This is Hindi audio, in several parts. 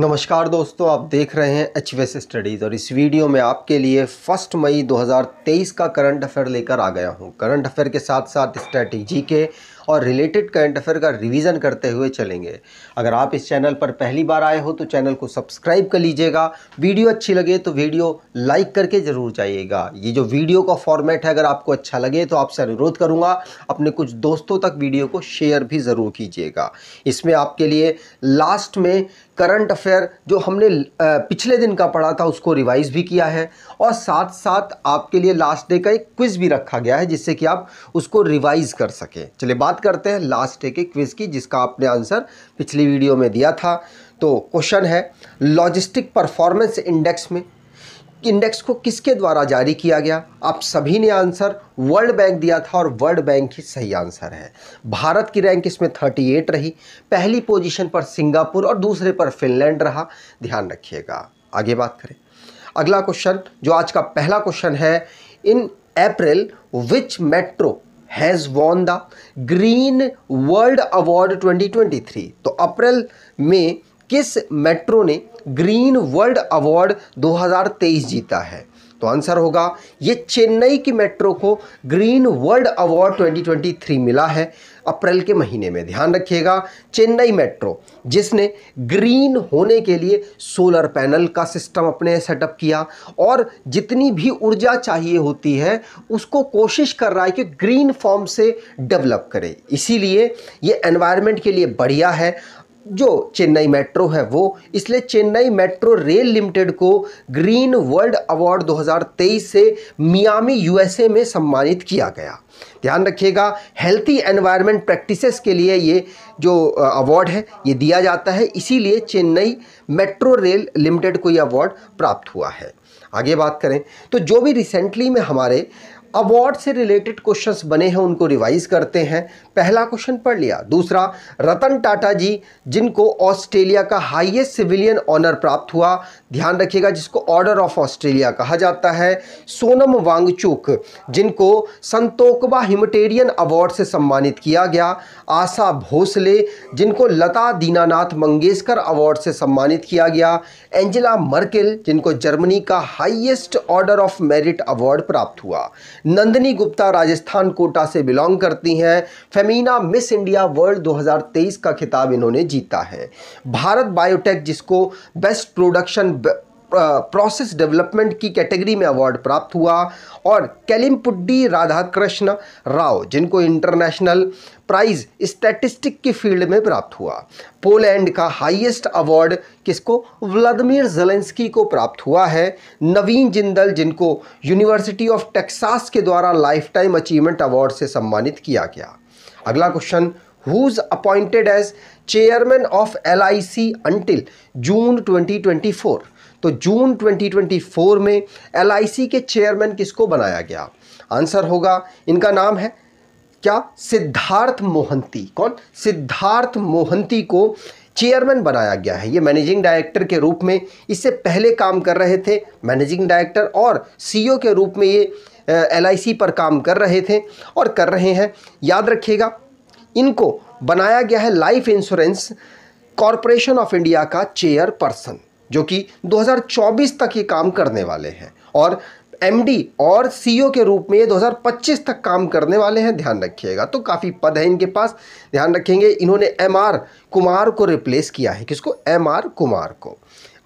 नमस्कार दोस्तों आप देख रहे हैं एच स्टडीज़ और इस वीडियो में आपके लिए फर्स्ट मई 2023 का करंट अफेयर लेकर आ गया हूं करंट अफेयर के साथ साथ स्ट्रैटेजी के और रिलेटेड करंट अफेयर का रिवीजन करते हुए चलेंगे अगर आप इस चैनल पर पहली बार आए हो तो चैनल को सब्सक्राइब कर लीजिएगा वीडियो अच्छी लगे तो वीडियो लाइक करके ज़रूर जाइएगा ये जो वीडियो का फॉर्मेट है अगर आपको अच्छा लगे तो आपसे अनुरोध करूँगा अपने कुछ दोस्तों तक वीडियो को शेयर भी ज़रूर कीजिएगा इसमें आपके लिए लास्ट में करंट अफेयर जो हमने पिछले दिन का पढ़ा था उसको रिवाइज़ भी किया है और साथ साथ आपके लिए लास्ट डे का एक क्विज़ भी रखा गया है जिससे कि आप उसको रिवाइज़ कर सकें चलिए बात बात करते हैं लास्ट डे के क्विज़ की जिसका आपने आंसर पिछली वीडियो में दिया था तो क्वेश्चन है लॉजिस्टिक परफॉर्मेंस इंडेक्स में इंडेक्स को किसके द्वारा जारी किया गया आप सभी ने आंसर वर्ल्ड बैंक दिया था और वर्ल्ड बैंक ही सही आंसर है भारत की रैंक इसमें 38 रही पहली पोजीशन पर सिंगापुर और दूसरे पर फिनलैंड रहा ध्यान रखिएगा आगे बात करें अगला क्वेश्चन जो आज का पहला क्वेश्चन है in April which metro has won the green world award 2023 तो अप्रैल में किस मेट्रो ने ग्रीन वर्ल्ड अवार्ड 2023 जीता है तो आंसर होगा ये चेन्नई की मेट्रो को ग्रीन वर्ल्ड अवार्ड 2023 मिला है अप्रैल के महीने में ध्यान रखिएगा चेन्नई मेट्रो जिसने ग्रीन होने के लिए सोलर पैनल का सिस्टम अपने सेटअप किया और जितनी भी ऊर्जा चाहिए होती है उसको कोशिश कर रहा है कि ग्रीन फॉर्म से डेवलप करे इसीलिए ये एनवायरनमेंट के लिए बढ़िया है जो चेन्नई मेट्रो है वो इसलिए चेन्नई मेट्रो रेल लिमिटेड को ग्रीन वर्ल्ड अवार्ड 2023 से मियामी यूएसए में सम्मानित किया गया ध्यान रखिएगा हेल्थी एनवायरनमेंट प्रैक्टिसेस के लिए ये जो अवार्ड है ये दिया जाता है इसीलिए चेन्नई मेट्रो रेल लिमिटेड को ये अवार्ड प्राप्त हुआ है आगे बात करें तो जो भी रिसेंटली में हमारे अवार्ड से रिलेटेड क्वेश्चंस बने हैं उनको रिवाइज करते हैं पहला क्वेश्चन पढ़ लिया दूसरा रतन टाटा जी जिनको ऑस्ट्रेलिया का हाईएस्ट सिविलियन ऑनर प्राप्त हुआ ध्यान रखिएगा जिसको ऑर्डर ऑफ ऑस्ट्रेलिया कहा जाता है सोनम वांगचुक जिनको संतोकबा हिमटेरियन अवार्ड से सम्मानित किया गया आशा भोसले जिनको लता दीनानाथ मंगेशकर अवार्ड से सम्मानित किया गया एंजिला मर्किल जिनको जर्मनी का highest order of merit award प्राप्त हुआ नंदनी गुप्ता राजस्थान कोटा से बिलोंग करती हैं फेमीना मिस इंडिया वर्ल्ड 2023 का खिताब इन्होंने जीता है भारत बायोटेक जिसको बेस्ट प्रोडक्शन प्रोसेस डेवलपमेंट की कैटेगरी में अवार्ड प्राप्त हुआ और कैलिमपुड्डी राधाकृष्ण राव जिनको इंटरनेशनल प्राइज स्टैटिस्टिक की फील्ड में प्राप्त हुआ पोलैंड का हाईएस्ट अवार्ड किसको व्लादिमीर जलेंस्की को प्राप्त हुआ है नवीन जिंदल जिनको यूनिवर्सिटी ऑफ टेक्सास के द्वारा लाइफ टाइम अचीवमेंट अवार्ड से सम्मानित किया गया अगला question of L I C until June twenty twenty four तो जून 2024 में एल के चेयरमैन किसको बनाया गया आंसर होगा इनका नाम है क्या सिद्धार्थ मोहंती कौन सिद्धार्थ मोहंती को चेयरमैन बनाया गया है ये मैनेजिंग डायरेक्टर के रूप में इससे पहले काम कर रहे थे मैनेजिंग डायरेक्टर और सीईओ e के रूप में ये एल पर काम कर रहे थे और कर रहे हैं याद रखिएगा इनको बनाया गया है life insurance corporation of India का चेयर पर्सन जो कि 2024 तक ये काम करने वाले हैं और एमडी और सीईओ e के रूप में ये 2025 तक काम करने वाले हैं ध्यान रखिएगा तो काफ़ी पद है इनके पास ध्यान रखेंगे इन्होंने एमआर कुमार को रिप्लेस किया है किसको एमआर कुमार को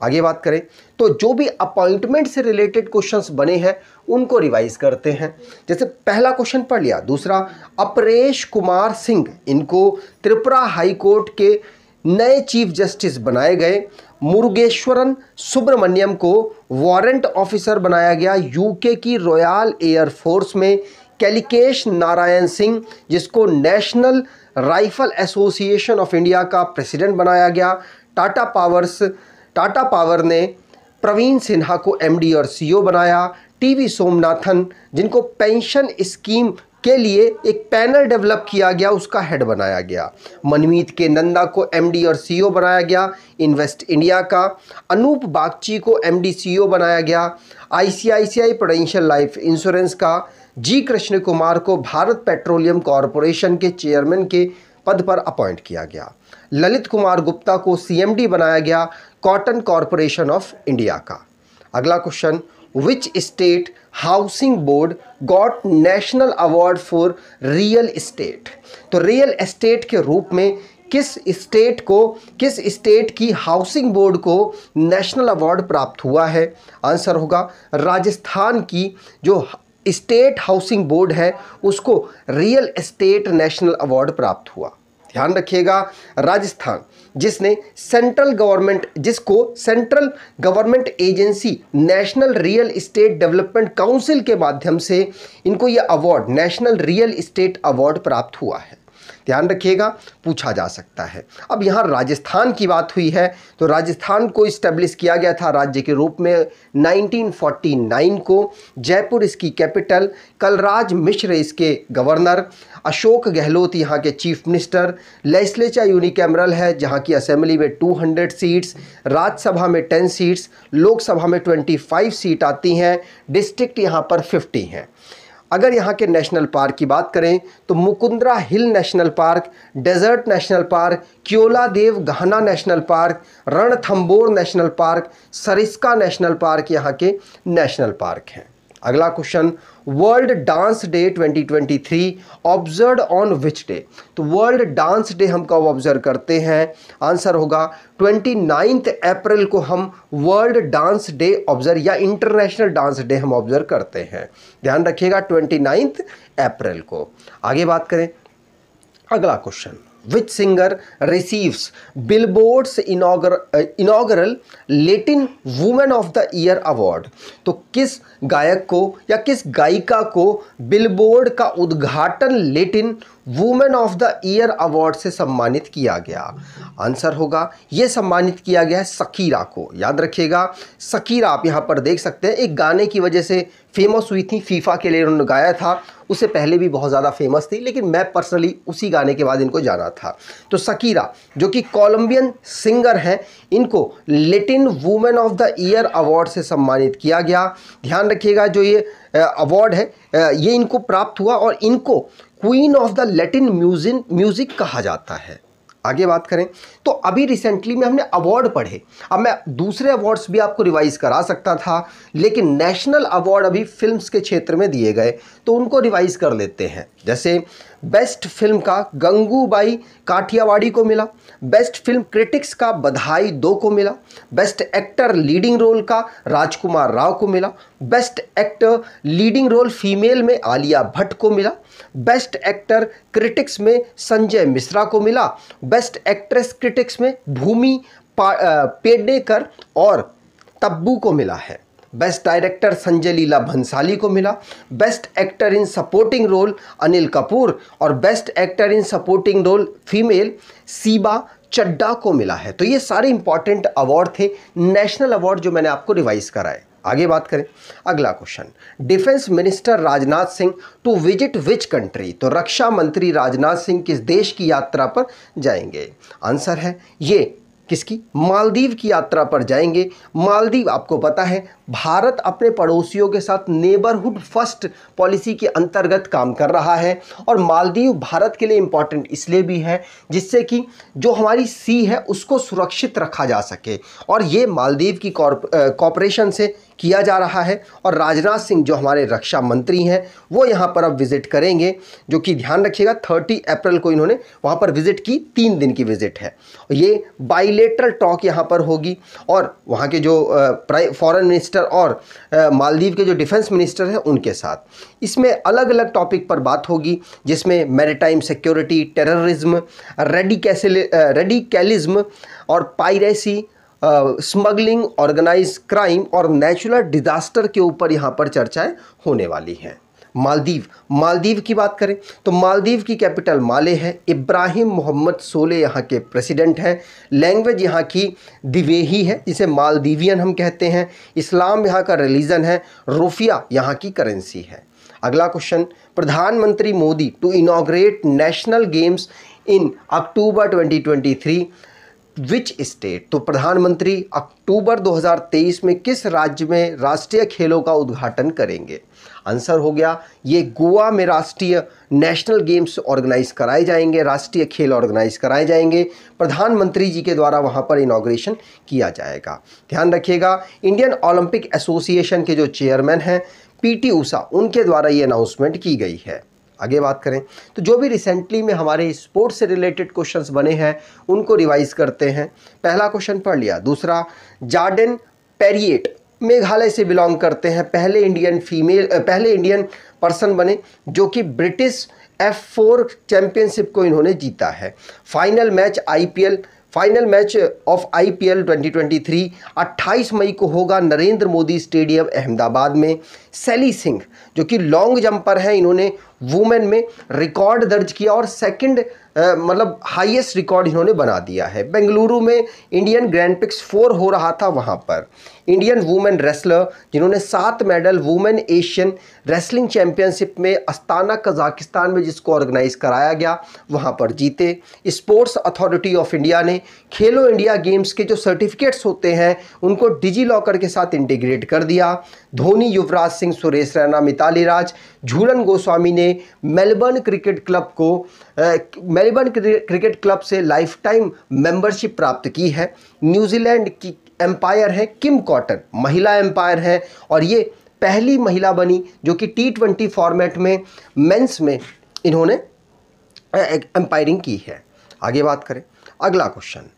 आगे बात करें तो जो भी अपॉइंटमेंट से रिलेटेड क्वेश्चंस बने हैं उनको रिवाइज करते हैं जैसे पहला क्वेश्चन पढ़ लिया दूसरा अपरेश कुमार सिंह इनको त्रिपुरा हाई कोर्ट के नए चीफ जस्टिस बनाए गए मुर्गेश्वरन सुब्रमण्यम को वारंट ऑफिसर बनाया गया यूके की रॉयल एयरफोर्स में कैलिकेश नारायण सिंह जिसको national rifle association of India का प्रेसिडेंट बनाया गया टाटा पावर्स टाटा पावर ने प्रवीण सिन्हा को एमडी और सीईओ e बनाया टीवी सोमनाथन जिनको पेंशन स्कीम के लिए एक पैनल डेवलप किया गया उसका हेड बनाया गया मनमीत के नंदा को एमडी और सीईओ बनाया गया इन्वेस्ट इंडिया का अनूप बागची को एमडी सीईओ बनाया गया आईसीआईसीआई प्रोडेंशियल लाइफ इंश्योरेंस का जी कृष्ण कुमार को भारत पेट्रोलियम कॉरपोरेशन के चेयरमैन के पद पर अपॉइंट किया गया ललित कुमार गुप्ता को सी बनाया गया कॉटन कॉरपोरेशन ऑफ इंडिया का अगला question which state housing board got national award for real estate तो real estate के रूप में किस स्टेट को किस स्टेट की हाउसिंग बोर्ड को नेशनल अवार्ड प्राप्त हुआ है आंसर होगा राजस्थान की जो स्टेट हाउसिंग बोर्ड है उसको रियल एस्टेट नेशनल अवार्ड प्राप्त हुआ ध्यान रखिएगा राजस्थान जिसने सेंट्रल गवर्नमेंट जिसको central government agency national real estate development council के माध्यम से इनको ये award national real estate award प्राप्त हुआ है ध्यान रखिएगा पूछा जा सकता है अब यहाँ राजस्थान की बात हुई है तो राजस्थान को इस्टेब्लिश किया गया था राज्य के रूप में 1949 को जयपुर इसकी कैपिटल कलराज मिश्र इसके गवर्नर अशोक गहलोत यहाँ के चीफ मिनिस्टर लेस्लेचा यूनिकैमरल है जहाँ की असेंबली में 200 सीट्स राज्यसभा में 10 सीट्स लोकसभा में 25 सीट आती हैं डिस्ट्रिक्ट यहाँ पर 50 हैं अगर यहाँ के नेशनल पार्क की बात करें तो Mukundra hill national park desert national park Keoladeo Ghana national park Ranthambore national park Sariska national park यहाँ के नेशनल पार्क हैं अगला question world dance day 2023 observe on which day तो वर्ल्ड डांस डे हम कब ऑब्जर्व करते हैं आंसर होगा 29 अप्रैल को हम वर्ल्ड डांस डे ऑब्जर्व या इंटरनेशनल डांस डे हम ऑब्जर्व करते हैं ध्यान रखिएगा 29 अप्रैल को आगे बात करें अगला question which singer receives Billboard's inaugural Latin women of the year award तो किस गायक को या किस गायिका को बिलबोर्ड का उद्घाटन Latin women of the year award से सम्मानित किया गया आंसर होगा ये सम्मानित किया गया है सकीरा को याद रखिएगा सकीरा आप यहाँ पर देख सकते हैं एक गाने की वजह से फेमस हुई थी फीफा के लिए उन्होंने गाया था उससे पहले भी बहुत ज़्यादा फेमस थी लेकिन मैं पर्सनली उसी गाने के बाद इनको जाना था तो सकीरा जो कि कोलंबियन सिंगर हैं इनको Latin women of the year award से सम्मानित किया गया ध्यान रखिएगा जो ये अवार्ड है ये इनको प्राप्त हुआ और इनको queen of the Latin music music कहा जाता है आगे बात करें तो अभी रिसेंटली में हमने अवार्ड पढ़े अब मैं दूसरे अवार्ड्स भी आपको रिवाइज़ करा सकता था लेकिन नेशनल अवार्ड अभी फिल्म्स के क्षेत्र में दिए गए तो उनको रिवाइज़ कर लेते हैं जैसे बेस्ट फिल्म का गंगूबाई काठियावाड़ी को मिला बेस्ट फिल्म क्रिटिक्स का बधाई दो को मिला बेस्ट एक्टर लीडिंग रोल का राजकुमार राव को मिला best actor leading role female में आलिया भट्ट को मिला बेस्ट एक्टर क्रिटिक्स में संजय मिश्रा को मिला बेस्ट एक्ट्रेस क्रिटिक्स में भूमि पेडेकर और तब्बू को मिला है बेस्ट डायरेक्टर संजय लीला भंसाली को मिला best actor in supporting role Anil Kapoor और best actor in supporting role female Sheeba Chadha को मिला है तो ये सारे इंपॉर्टेंट अवार्ड थे नेशनल अवार्ड जो मैंने आपको रिवाइज कराए आगे बात करें अगला question defence minister Rajnath Singh to visit which country तो रक्षा मंत्री राजनाथ सिंह किस देश की यात्रा पर जाएंगे आंसर है ये किसकी मालदीव की यात्रा पर जाएंगे मालदीव आपको पता है भारत अपने पड़ोसियों के साथ नेबरहुड फर्स्ट पॉलिसी के अंतर्गत काम कर रहा है और मालदीव भारत के लिए इम्पॉर्टेंट इसलिए भी है जिससे कि जो हमारी सी है उसको सुरक्षित रखा जा सके और ये मालदीव की कॉपरेशन से किया जा रहा है और राजनाथ सिंह जो हमारे रक्षा मंत्री हैं वो यहाँ पर अब विज़िट करेंगे जो कि ध्यान रखिएगा थर्टी अप्रैल को इन्होंने वहाँ पर विज़िट की तीन दिन की विज़िट है ये बाइलेटरल टॉक यहाँ पर होगी और वहाँ के जो फॉरेन मिनिस्टर मिनिस्टर और मालदीव के जो डिफेंस मिनिस्टर हैं उनके साथ इसमें अलग अलग टॉपिक पर बात होगी जिसमें maritime security terrorism radical radicalism और पायरेसी स्मगलिंग ऑर्गेनाइज क्राइम और नेचुरल डिजास्टर के ऊपर यहाँ पर चर्चाएं होने वाली हैं मालदीव मालदीव की बात करें तो मालदीव की कैपिटल माले है इब्राहिम मोहम्मद सोले यहाँ के प्रेसिडेंट हैं लैंग्वेज यहाँ की दिवेही है जिसे मालदीवियन हम कहते हैं इस्लाम यहाँ का रिलीज़न है रूफिया यहाँ की करेंसी है अगला क्वेश्चन प्रधानमंत्री Modi to inaugurate national games in October 2023 which state तो प्रधानमंत्री अक्टूबर 2023 में किस राज्य में राष्ट्रीय खेलों का उद्घाटन करेंगे आंसर हो गया ये गोवा में राष्ट्रीय नेशनल गेम्स ऑर्गेनाइज कराए जाएंगे राष्ट्रीय खेल ऑर्गेनाइज कराए जाएंगे प्रधानमंत्री जी के द्वारा वहाँ पर इनाग्रेशन किया जाएगा ध्यान रखिएगा इंडियन ओलंपिक एसोसिएशन के जो चेयरमैन हैं पीटी ऊषा उनके द्वारा ये अनाउंसमेंट की गई है आगे बात करें तो जो भी रिसेंटली में हमारे स्पोर्ट्स से रिलेटेड क्वेश्चंस बने हैं उनको रिवाइज करते हैं पहला क्वेश्चन पढ़ लिया दूसरा जार्डन पेरिएट मेघालय से बिलोंग करते हैं पहले इंडियन फीमेल पहले इंडियन पर्सन बने जो कि ब्रिटिश एफ फोर चैम्पियनशिप को इन्होंने जीता है final match IPL final match of IPL 2023 28 मई को होगा नरेंद्र मोदी स्टेडियम अहमदाबाद में सैली सिंह जो कि लॉन्ग जंपर हैं इन्होंने वुमेन में रिकॉर्ड दर्ज किया और सेकंड मतलब हाईएस्ट रिकॉर्ड इन्होंने बना दिया है बेंगलुरु में इंडियन ग्रैंड पिक्स फोर हो रहा था वहाँ पर इंडियन वुमेन रेसलर जिन्होंने सात medal women Asian wrestling championship में अस्ताना कजाकिस्तान में जिसको ऑर्गेनाइज कराया गया वहाँ पर जीते स्पोर्ट्स अथॉरिटी ऑफ इंडिया ने खेलो इंडिया गेम्स के जो सर्टिफिकेट्स होते हैं उनको डिजी लॉकर के साथ इंटीग्रेट कर दिया धोनी युवराज सिंह सुरेश रैना मिताली राज झूलन गोस्वामी ने मेलबर्न क्रिकेट क्लब को आ, मेलबर्न क्रिकेट क्लब से लाइफ टाइम मेंबरशिप प्राप्त की है न्यूजीलैंड की एम्पायर है किम कॉटन महिला एम्पायर है और ये पहली महिला बनी जो कि टी ट्वेंटी फॉर्मेट में मेंस में इन्होंने एम्पायरिंग की है आगे बात करें अगला question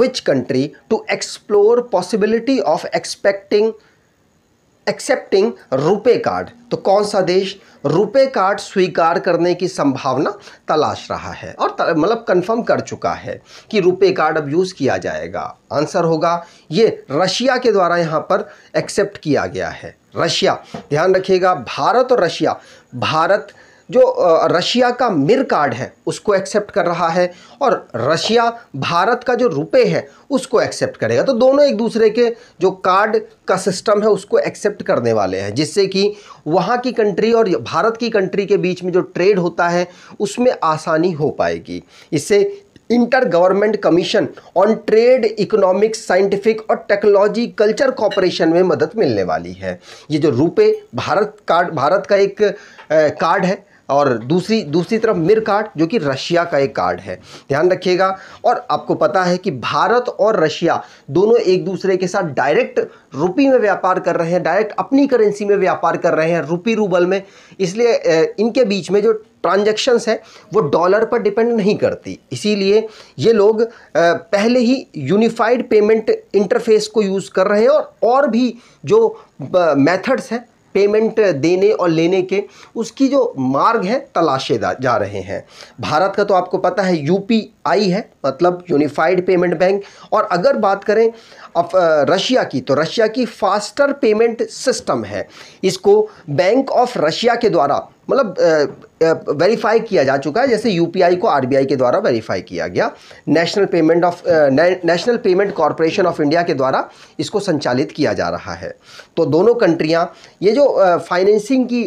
which country to explore possibility of expecting accepting RuPay card तो कौन सा देश रुपे कार्ड स्वीकार करने की संभावना तलाश रहा है और मतलब कंफर्म कर चुका है कि रुपे कार्ड अब यूज़ किया जाएगा आंसर होगा ये रशिया के द्वारा यहाँ पर एक्सेप्ट किया गया है रशिया ध्यान रखिएगा भारत और रशिया भारत जो रशिया का मिर कार्ड है उसको एक्सेप्ट कर रहा है और रशिया भारत का जो रुपए है उसको एक्सेप्ट करेगा तो दोनों एक दूसरे के जो कार्ड का सिस्टम है उसको एक्सेप्ट करने वाले हैं जिससे कि वहाँ की कंट्री और भारत की कंट्री के बीच में जो ट्रेड होता है उसमें आसानी हो पाएगी इससे inter government commission on trade economics scientific और टेक्नोलॉजी कल्चर कॉपरेशन में मदद मिलने वाली है ये जो रुपए भारत कार्ड भारत का एक कार्ड है और दूसरी दूसरी तरफ मिर कार्ड जो कि रशिया का एक कार्ड है ध्यान रखिएगा और आपको पता है कि भारत और रशिया दोनों एक दूसरे के साथ डायरेक्ट रुपी में व्यापार कर रहे हैं डायरेक्ट अपनी करेंसी में व्यापार कर रहे हैं रुपी रूबल में इसलिए इनके बीच में जो ट्रांजेक्शन्स है वो डॉलर पर डिपेंड नहीं करती इसीलिए ये लोग पहले ही यूनिफाइड पेमेंट इंटरफेस को यूज़ कर रहे हैं और और भी जो मेथड्स हैं पेमेंट देने और लेने के उसकी जो मार्ग है तलाशे जा रहे हैं भारत का तो आपको पता है यूपीआई है मतलब यूनिफाइड पेमेंट बैंक और अगर बात करें अब रशिया की तो रशिया की फास्टर पेमेंट सिस्टम है इसको बैंक ऑफ रशिया के द्वारा मतलब वेरीफाई किया जा चुका है जैसे यूपीआई को आरबीआई के द्वारा वेरीफाई किया गया national payment of national payment corporation of India के द्वारा इसको संचालित किया जा रहा है तो दोनों कंट्रियां ये जो फाइनेंसिंग की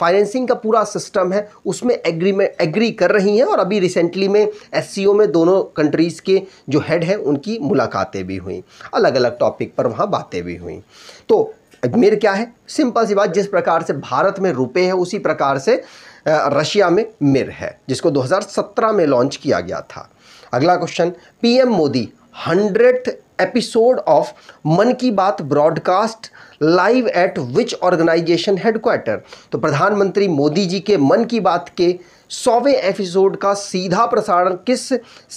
फाइनेंसिंग का पूरा सिस्टम है उसमें एग्री एग्री कर रही हैं और अभी रिसेंटली में एस में दोनों कंट्रीज़ के जो हेड हैं उनकी मुलाकातें भी हुई अलग अलग टॉपिक पर वहाँ बातें भी हुई तो अजमेर क्या है सिंपल सी बात जिस प्रकार से भारत में रुपए है उसी प्रकार से रशिया में मिर है जिसको 2017 में लॉन्च किया गया था अगला question PM Modi hundred episode of Mann Ki Baat broadcast live at which organisation headquarter तो प्रधानमंत्री मोदी जी के मन की बात के सौवें एपिसोड का सीधा प्रसारण किस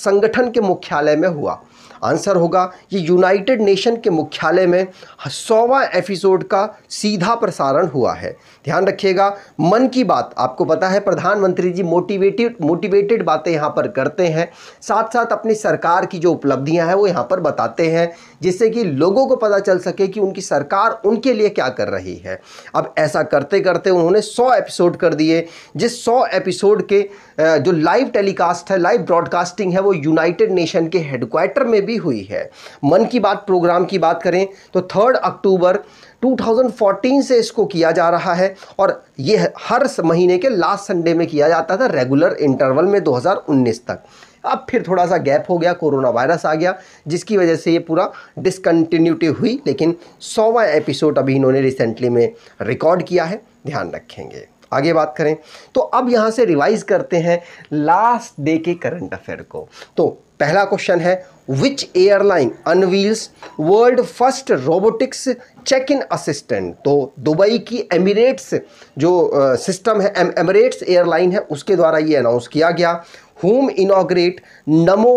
संगठन के मुख्यालय में हुआ आंसर होगा ये यूनाइटेड नेशन के मुख्यालय में सौवा एपिसोड का सीधा प्रसारण हुआ है ध्यान रखिएगा मन की बात आपको पता है प्रधानमंत्री जी मोटिवेटेड मोटिवेटेड बातें यहाँ पर करते हैं साथ साथ अपनी सरकार की जो उपलब्धियाँ हैं वो यहाँ पर बताते हैं जिससे कि लोगों को पता चल सके कि उनकी सरकार उनके लिए क्या कर रही है अब ऐसा करते करते उन्होंने सौ एपिसोड कर दिए जिस सौ एपिसोड के जो लाइव टेलीकास्ट है लाइव ब्रॉडकास्टिंग है वो यूनाइटेड नेशन के हेडक्वार्टर में भी हुई है मन की बात प्रोग्राम की बात करें तो थर्ड अक्टूबर 2014 से इसको किया जा रहा है और ये हर महीने के लास्ट संडे में किया जाता था रेगुलर इंटरवल में 2019 तक अब फिर थोड़ा सा गैप हो गया कोरोना वायरस आ गया जिसकी वजह से ये पूरा डिसकन्टिन्यूटी हुई लेकिन सौवा एपिसोड अभी इन्होंने रिसेंटली में रिकॉर्ड किया है ध्यान रखेंगे आगे बात करें तो अब यहाँ से रिवाइज करते हैं लास्ट डे के करंट अफेयर को तो पहला क्वेश्चन है which airline unveils world first robotics check in assistant तो दुबई की एमिरेट्स जो सिस्टम है एमिरेट्स एयरलाइन है उसके द्वारा ये अनाउंस किया गया home inaugurate Namo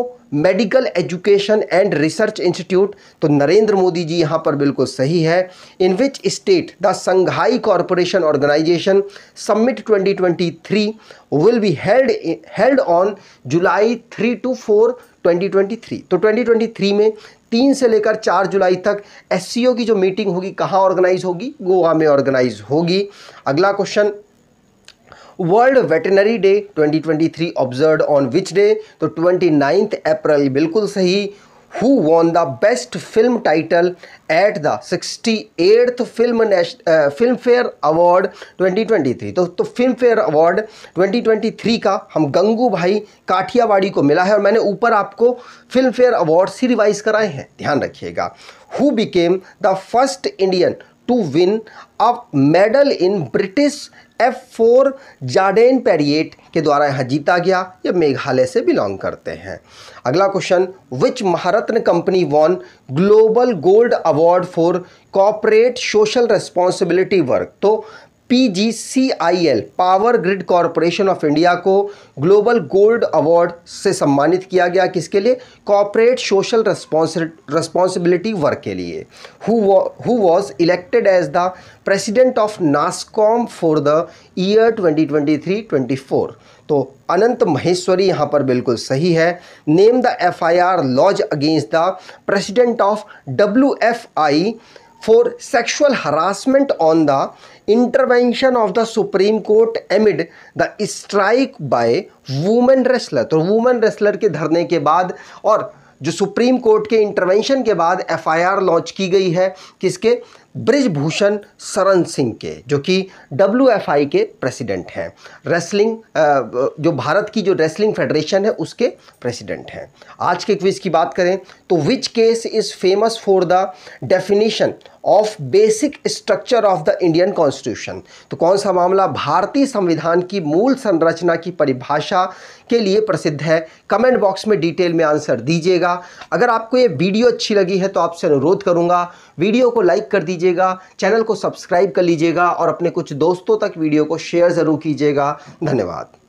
medical education and research institute तो नरेंद्र मोदी जी यहाँ पर बिल्कुल सही है in which state the Shanghai corporation organisation summit 2023 will be held held on July 3 to 4 2023 तो 2023 में तीन से लेकर चार जुलाई तक एस की जो मीटिंग होगी कहाँ ऑर्गेनाइज होगी गोवा में ऑर्गेनाइज होगी अगला question world veterinary day 2023 observe on which day तो 29 अप्रैल बिल्कुल सही who won the best film title at the sixty eighth film Filmfare award 2023 तो तो फिल्म फेयर अवार्ड 2023 का हम गंगू भाई काठियावाड़ी को मिला है और मैंने ऊपर आपको फिल्म फेयर अवार्ड सी रिवाइज कराए हैं ध्यान रखिएगा who became the first Indian to win a medal in British F four Jaden Pariat के द्वारा यहाँ जीता गया ये मेघालय से बिलोंग करते हैं अगला question which Maharatna company won global gold award for corporate social responsibility work तो PGCIL power grid corporation of India को ग्लोबल गोल्ड अवार्ड से सम्मानित किया गया किसके लिए कॉपरेट सोशल रेस्पॉन्सिबिलिटी वर्क के लिए who was elected as the president of NASSCOM for the year 2023-24 तो अनंत महेश्वरी यहाँ पर बिल्कुल सही है name the FIR lodged against the president of W for sexual harassment on the intervention of the supreme court amid the strike by women wrestler तो वुमेन रेस्लर के धरने के बाद और जो सुप्रीम कोर्ट के इंटरवेंशन के बाद एफआईआर लॉन्च की गई है किसके ब्रिजभूषण सरन सिंह के जो कि डब्ल्यू के प्रेसिडेंट हैं रेसलिंग जो भारत की जो रेसलिंग फेडरेशन है उसके प्रेसिडेंट हैं आज के क्विज की बात करें तो which case is famous for the definition of basic structure of the Indian constitution तो कौन सा मामला भारतीय संविधान की मूल संरचना की परिभाषा के लिए प्रसिद्ध है कमेंट बॉक्स में डिटेल में आंसर दीजिएगा अगर आपको ये वीडियो अच्छी लगी है तो आपसे अनुरोध करूंगा वीडियो को लाइक कर दीजिएगा चैनल को सब्सक्राइब कर लीजिएगा और अपने कुछ दोस्तों तक वीडियो को शेयर ज़रूर कीजिएगा धन्यवाद